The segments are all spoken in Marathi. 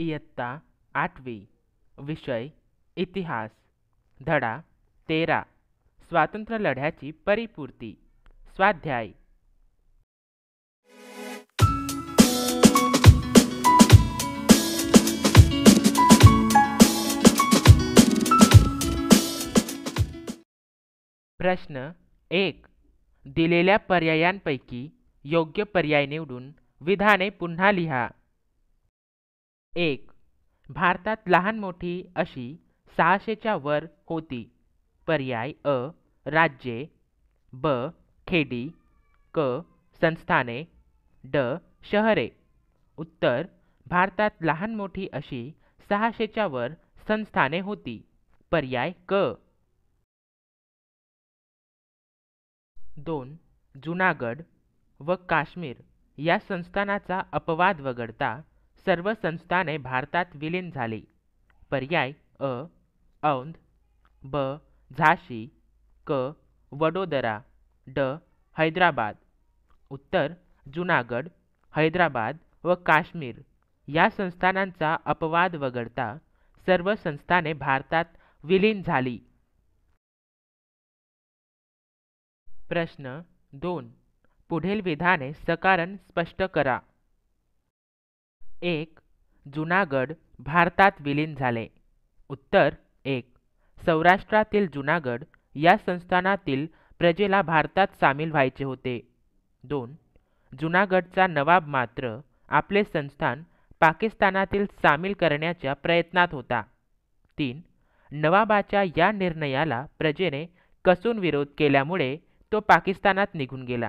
इयत्ता आठवी विषय इतिहास धडा तेरा लढ्याची परिपूर्ती स्वाध्याय प्रश्न एक दिलेल्या पर्यायांपैकी योग्य पर्याय निवडून विधाने पुन्हा लिहा एक भारतात लहान मोठी अशी सहाशेच्या वर होती पर्याय अ राज्ये ब खेडी क संस्थाने ड शहरे उत्तर भारतात लहान मोठी अशी सहाशेच्या वर संस्थाने होती पर्याय क दोन जुनागड व काश्मीर या संस्थानाचा अपवाद वगळता सर्व संस्थाने भारतात विलीन झाली पर्याय अ औंध ब झाशी क वडोदरा ड हैदराबाद उत्तर जुनागड हैदराबाद व काश्मीर या संस्थानांचा अपवाद वगळता सर्व संस्थाने भारतात विलीन झाली प्रश्न दोन पुढील विधाने सकारण स्पष्ट करा एक जुनागड भारतात विलीन झाले उत्तर एक सौराष्ट्रातील जुनागड या संस्थानातील प्रजेला भारतात सामील व्हायचे होते दोन जुनागडचा नवाब मात्र आपले संस्थान पाकिस्तानातील सामील करण्याच्या प्रयत्नात होता तीन नवाबाच्या या निर्णयाला प्रजेने कसून विरोध केल्यामुळे तो पाकिस्तानात निघून गेला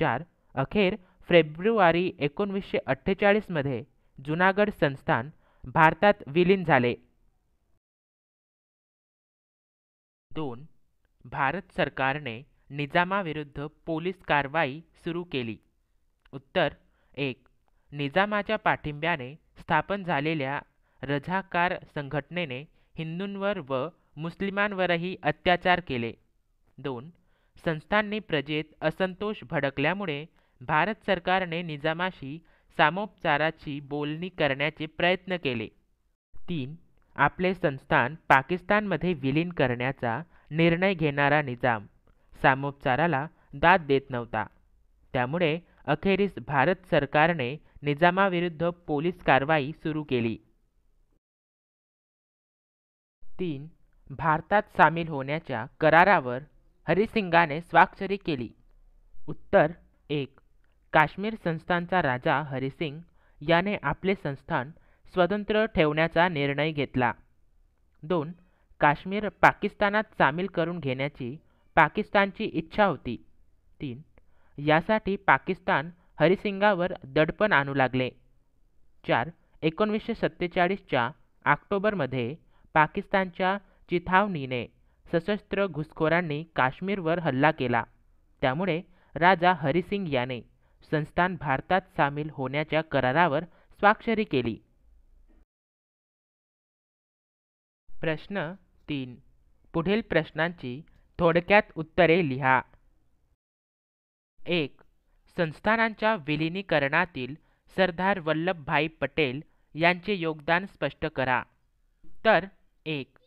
चार अखेर फेब्रुवारी एकोणवीसशे अठ्ठेचाळीसमध्ये जुनागड संस्थान भारतात विलीन झाले दोन भारत सरकारने निजामाविरुद्ध पोलीस कारवाई सुरू केली उत्तर एक निजामाच्या पाठिंब्याने स्थापन झालेल्या रझाकार संघटनेने हिंदूंवर व मुस्लिमांवरही अत्याचार केले दोन संस्थांनी प्रजेत असंतोष भडकल्यामुळे भारत सरकारने निजामाशी सामोपचाराची बोलणी करण्याचे प्रयत्न केले तीन आपले संस्थान पाकिस्तानमध्ये विलीन करण्याचा निर्णय घेणारा निजाम सामोपचाराला दाद देत नव्हता त्यामुळे अखेरीस भारत सरकारने निजामाविरुद्ध पोलीस कारवाई सुरू केली तीन भारतात सामील होण्याच्या करारावर हरिसिंगाने स्वाक्षरी केली उत्तर एक काश्मीर संस्थानचा राजा हरिसिंग याने आपले संस्थान स्वतंत्र ठेवण्याचा निर्णय घेतला दोन काश्मीर पाकिस्तानात सामील करून घेण्याची पाकिस्तानची इच्छा होती तीन यासाठी पाकिस्तान हरिसिंगावर दडपण आणू लागले चार एकोणवीसशे सत्तेचाळीसच्या ऑक्टोबरमध्ये पाकिस्तानच्या चिथावणीने सशस्त्र घुसखोरांनी काश्मीरवर हल्ला केला त्यामुळे राजा हरिसिंग याने संस्थान भारतात सामील होण्याच्या करारावर स्वाक्षरी केली प्रश्न तीन पुढील प्रश्नांची थोडक्यात उत्तरे लिहा एक संस्थानांच्या विलिनीकरणातील सरदार वल्लभभाई पटेल यांचे योगदान स्पष्ट करा तर एक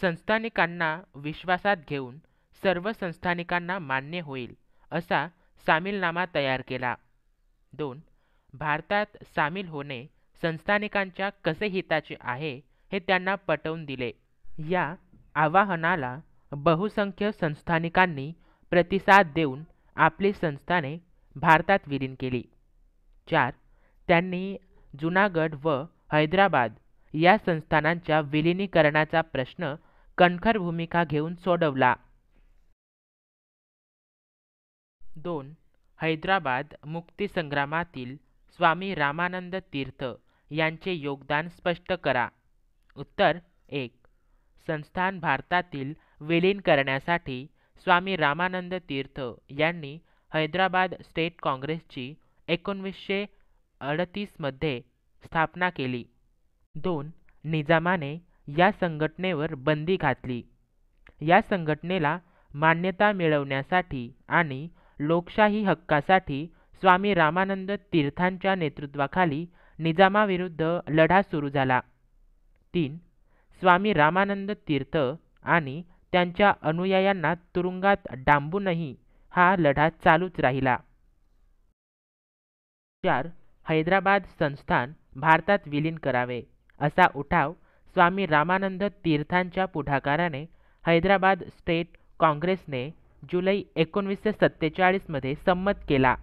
संस्थानिकांना विश्वासात घेऊन सर्व संस्थानिकांना मान्य होईल असा सामीलनामा तयार केला दोन भारतात सामील होणे संस्थानिकांच्या कसे हिताचे आहे हे त्यांना पटवून दिले या आवाहनाला बहुसंख्य संस्थानिकांनी प्रतिसाद देऊन आपली संस्थाने भारतात विलीन केली चार त्यांनी जुनागड व हैदराबाद या संस्थानांच्या विलीनीकरणाचा प्रश्न कणखर भूमिका घेऊन सोडवला दोन हैदराबाद मुक्तीसंग्रामातील स्वामी रामानंद तीर्थ यांचे योगदान स्पष्ट करा उत्तर एक संस्थान भारतातील विलीन करण्यासाठी स्वामी रामानंद तीर्थ यांनी हैदराबाद स्टेट काँग्रेसची एकोणवीसशे अडतीसमध्ये स्थापना केली दोन निजामाने या संघटनेवर बंदी घातली या संघटनेला मान्यता मिळवण्यासाठी आणि लोकशाही हक्कासाठी स्वामी रामानंद तीर्थांच्या नेतृत्वाखाली निजामाविरुद्ध लढा सुरू झाला तीन स्वामी रामानंद तीर्थ आणि त्यांच्या अनुयायांना तुरुंगात डांबूनही हा लढा चालूच राहिला चार हैदराबाद संस्थान भारतात विलीन करावे असा उठाव स्वामी रामानंद तीर्थांच्या पुढाकाराने हैदराबाद स्टेट काँग्रेसने जुलै एकोणवीसशे सत्तेचाळीसमध्ये संमत केला